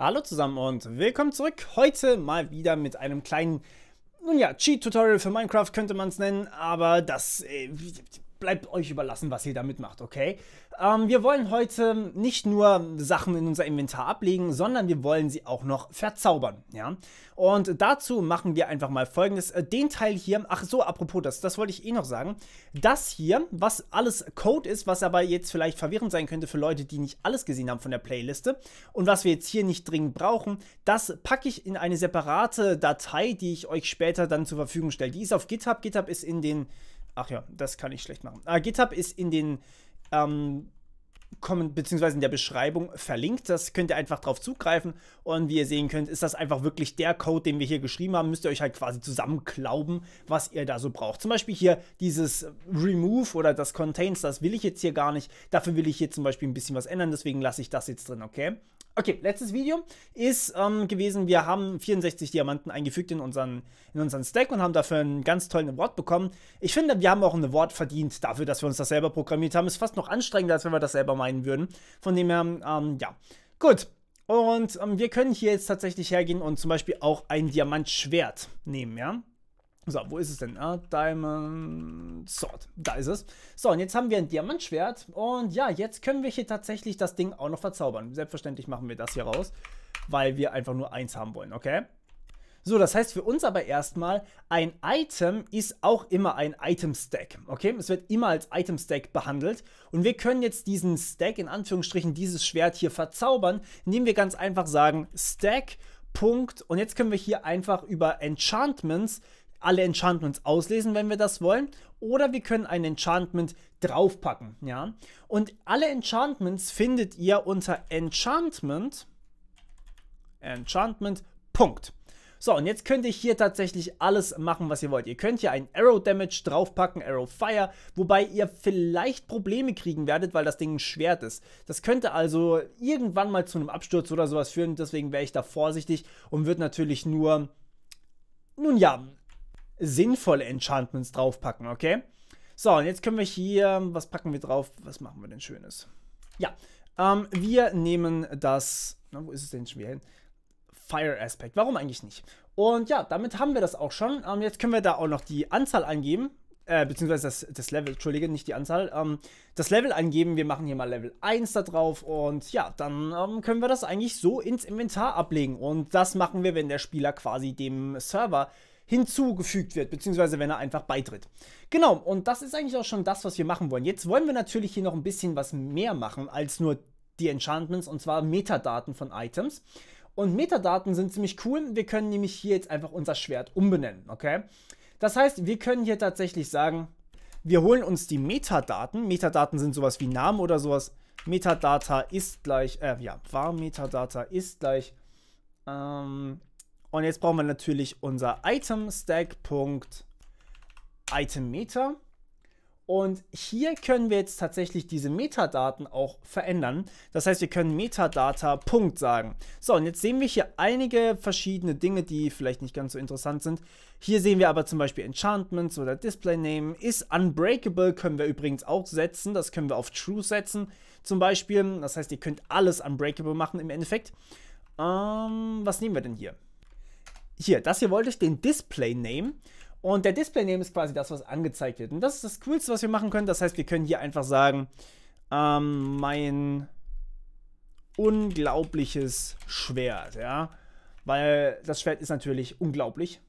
Hallo zusammen und willkommen zurück. Heute mal wieder mit einem kleinen, nun ja, Cheat-Tutorial für Minecraft könnte man es nennen, aber das äh, bleibt euch überlassen, was ihr damit macht, okay? Ähm, wir wollen heute nicht nur Sachen in unser Inventar ablegen, sondern wir wollen sie auch noch verzaubern, ja? Und dazu machen wir einfach mal folgendes. Äh, den Teil hier, ach so, apropos das, das wollte ich eh noch sagen. Das hier, was alles Code ist, was aber jetzt vielleicht verwirrend sein könnte für Leute, die nicht alles gesehen haben von der Playliste und was wir jetzt hier nicht dringend brauchen, das packe ich in eine separate Datei, die ich euch später dann zur Verfügung stelle. Die ist auf GitHub. GitHub ist in den Ach ja, das kann ich schlecht machen. Äh, GitHub ist in den ähm, kommen, beziehungsweise in der Beschreibung verlinkt. Das könnt ihr einfach drauf zugreifen. Und wie ihr sehen könnt, ist das einfach wirklich der Code, den wir hier geschrieben haben. Müsst ihr euch halt quasi zusammenklauben, was ihr da so braucht. Zum Beispiel hier dieses Remove oder das Contains, das will ich jetzt hier gar nicht. Dafür will ich hier zum Beispiel ein bisschen was ändern. Deswegen lasse ich das jetzt drin, okay? Okay, letztes Video ist ähm, gewesen, wir haben 64 Diamanten eingefügt in unseren, in unseren Stack und haben dafür einen ganz tollen Award bekommen. Ich finde, wir haben auch einen Award verdient dafür, dass wir uns das selber programmiert haben. Ist fast noch anstrengender, als wenn wir das selber meinen würden. Von dem her, ähm, ja. Gut, und ähm, wir können hier jetzt tatsächlich hergehen und zum Beispiel auch ein Diamantschwert nehmen, ja. So, wo ist es denn? Ah, Diamond Sword. Da ist es. So, und jetzt haben wir ein Diamantschwert. Und ja, jetzt können wir hier tatsächlich das Ding auch noch verzaubern. Selbstverständlich machen wir das hier raus, weil wir einfach nur eins haben wollen, okay? So, das heißt für uns aber erstmal, ein Item ist auch immer ein Item-Stack, okay? Es wird immer als Item-Stack behandelt und wir können jetzt diesen Stack, in Anführungsstrichen, dieses Schwert hier verzaubern, indem wir ganz einfach sagen, Stack, Punkt und jetzt können wir hier einfach über Enchantments alle Enchantments auslesen, wenn wir das wollen, oder wir können ein Enchantment draufpacken, ja. Und alle Enchantments findet ihr unter Enchantment, Enchantment, Punkt. So, und jetzt könnt ihr hier tatsächlich alles machen, was ihr wollt. Ihr könnt hier ein Arrow Damage draufpacken, Arrow Fire, wobei ihr vielleicht Probleme kriegen werdet, weil das Ding ein Schwert ist. Das könnte also irgendwann mal zu einem Absturz oder sowas führen, deswegen wäre ich da vorsichtig und würde natürlich nur... Nun ja, sinnvolle Enchantments draufpacken, okay? So, und jetzt können wir hier, was packen wir drauf? Was machen wir denn Schönes? Ja, ähm, wir nehmen das, na, wo ist es denn schwer hin? Fire Aspect, warum eigentlich nicht? Und ja, damit haben wir das auch schon. Ähm, jetzt können wir da auch noch die Anzahl angeben, äh, beziehungsweise das, das Level, Entschuldige, nicht die Anzahl, ähm, das Level angeben. Wir machen hier mal Level 1 da drauf und ja, dann ähm, können wir das eigentlich so ins Inventar ablegen. Und das machen wir, wenn der Spieler quasi dem Server hinzugefügt wird, beziehungsweise wenn er einfach beitritt. Genau, und das ist eigentlich auch schon das, was wir machen wollen. Jetzt wollen wir natürlich hier noch ein bisschen was mehr machen als nur die Enchantments, und zwar Metadaten von Items. Und Metadaten sind ziemlich cool. Wir können nämlich hier jetzt einfach unser Schwert umbenennen, okay? Das heißt, wir können hier tatsächlich sagen, wir holen uns die Metadaten. Metadaten sind sowas wie Namen oder sowas. Metadata ist gleich, äh, ja, war Metadata ist gleich, ähm, und jetzt brauchen wir natürlich unser Item-Stack.ItemMeter. Und hier können wir jetzt tatsächlich diese Metadaten auch verändern. Das heißt, wir können Metadata Punkt sagen. So, und jetzt sehen wir hier einige verschiedene Dinge, die vielleicht nicht ganz so interessant sind. Hier sehen wir aber zum Beispiel Enchantments oder Display Name. Ist Unbreakable können wir übrigens auch setzen. Das können wir auf True setzen zum Beispiel. Das heißt, ihr könnt alles Unbreakable machen im Endeffekt. Ähm, was nehmen wir denn hier? hier, das hier wollte ich den Display Name. Und der Display Name ist quasi das, was angezeigt wird. Und das ist das Coolste, was wir machen können. Das heißt, wir können hier einfach sagen, ähm, mein unglaubliches Schwert, ja. Weil das Schwert ist natürlich unglaublich.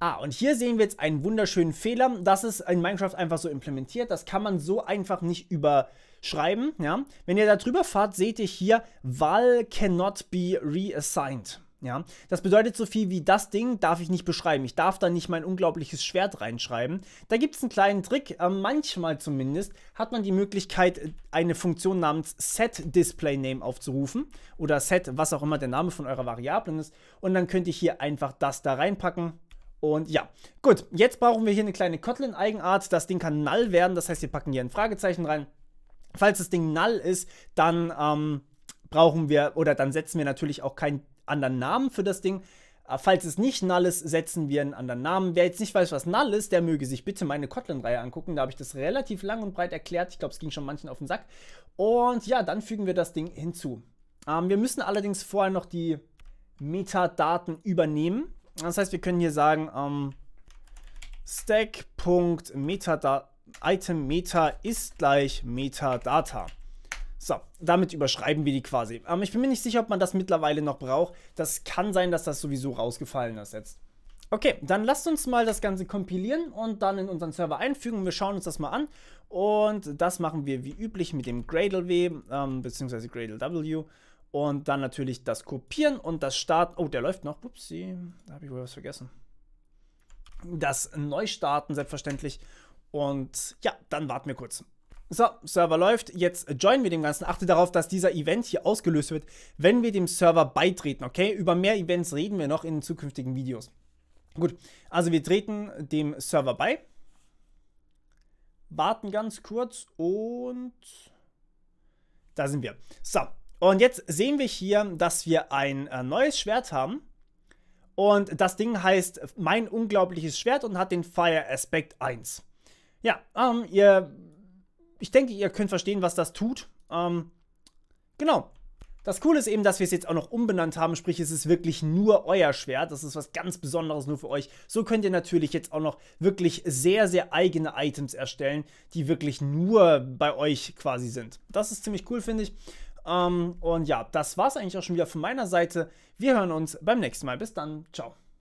Ah, und hier sehen wir jetzt einen wunderschönen Fehler. Das ist in Minecraft einfach so implementiert. Das kann man so einfach nicht überschreiben, ja. Wenn ihr da drüber fahrt, seht ihr hier, Val cannot be reassigned. Ja, das bedeutet so viel wie das Ding darf ich nicht beschreiben. Ich darf da nicht mein unglaubliches Schwert reinschreiben. Da gibt es einen kleinen Trick. Äh, manchmal zumindest hat man die Möglichkeit, eine Funktion namens setDisplayName aufzurufen oder set, was auch immer der Name von eurer Variablen ist. Und dann könnt ihr hier einfach das da reinpacken. Und ja, gut, jetzt brauchen wir hier eine kleine Kotlin-Eigenart. Das Ding kann null werden, das heißt, wir packen hier ein Fragezeichen rein. Falls das Ding null ist, dann ähm, brauchen wir oder dann setzen wir natürlich auch kein anderen Namen für das Ding. Äh, falls es nicht Null ist, setzen wir einen anderen Namen. Wer jetzt nicht weiß, was Null ist, der möge sich bitte meine Kotlin-Reihe angucken. Da habe ich das relativ lang und breit erklärt. Ich glaube, es ging schon manchen auf den Sack. Und ja, dann fügen wir das Ding hinzu. Ähm, wir müssen allerdings vorher noch die Metadaten übernehmen. Das heißt, wir können hier sagen, ähm, stack.metadata, item meta ist gleich Metadata. So, damit überschreiben wir die quasi. Ähm, ich bin mir nicht sicher, ob man das mittlerweile noch braucht. Das kann sein, dass das sowieso rausgefallen ist jetzt. Okay, dann lasst uns mal das Ganze kompilieren und dann in unseren Server einfügen. Wir schauen uns das mal an. Und das machen wir wie üblich mit dem Gradle W, ähm, beziehungsweise Gradle W. Und dann natürlich das Kopieren und das Starten. Oh, der läuft noch. Upsi, da habe ich wohl was vergessen. Das Neustarten selbstverständlich. Und ja, dann warten wir kurz. So, Server läuft. Jetzt joinen wir dem Ganzen. Achte darauf, dass dieser Event hier ausgelöst wird, wenn wir dem Server beitreten, okay? Über mehr Events reden wir noch in zukünftigen Videos. Gut, also wir treten dem Server bei. Warten ganz kurz und da sind wir. So, und jetzt sehen wir hier, dass wir ein äh, neues Schwert haben. Und das Ding heißt Mein unglaubliches Schwert und hat den Fire Aspect 1. Ja, ähm, ihr ich denke, ihr könnt verstehen, was das tut. Ähm, genau. Das Coole ist eben, dass wir es jetzt auch noch umbenannt haben, sprich es ist wirklich nur euer Schwert. Das ist was ganz Besonderes nur für euch. So könnt ihr natürlich jetzt auch noch wirklich sehr, sehr eigene Items erstellen, die wirklich nur bei euch quasi sind. Das ist ziemlich cool, finde ich. Ähm, und ja, das war es eigentlich auch schon wieder von meiner Seite. Wir hören uns beim nächsten Mal. Bis dann. Ciao.